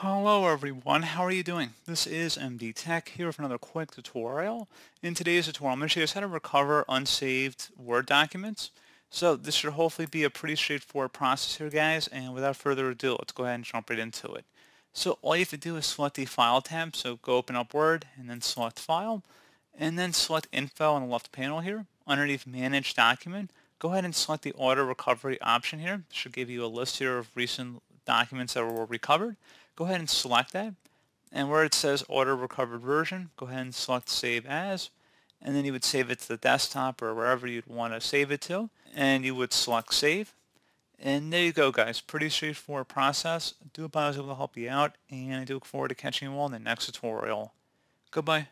Hello everyone, how are you doing? This is MD Tech here with another quick tutorial. In today's tutorial, I'm going to show you how to recover unsaved Word documents. So this should hopefully be a pretty straightforward process here guys, and without further ado, let's go ahead and jump right into it. So all you have to do is select the File tab, so go open up Word, and then select File, and then select Info on the left panel here. Underneath Manage Document, go ahead and select the Auto Recovery option here. should give you a list here of recent documents that were recovered, go ahead and select that. And where it says order recovered version, go ahead and select save as. And then you would save it to the desktop or wherever you'd want to save it to. And you would select save. And there you go, guys. Pretty straightforward process. do hope I was able to help you out. And I do look forward to catching you all in the next tutorial. Goodbye.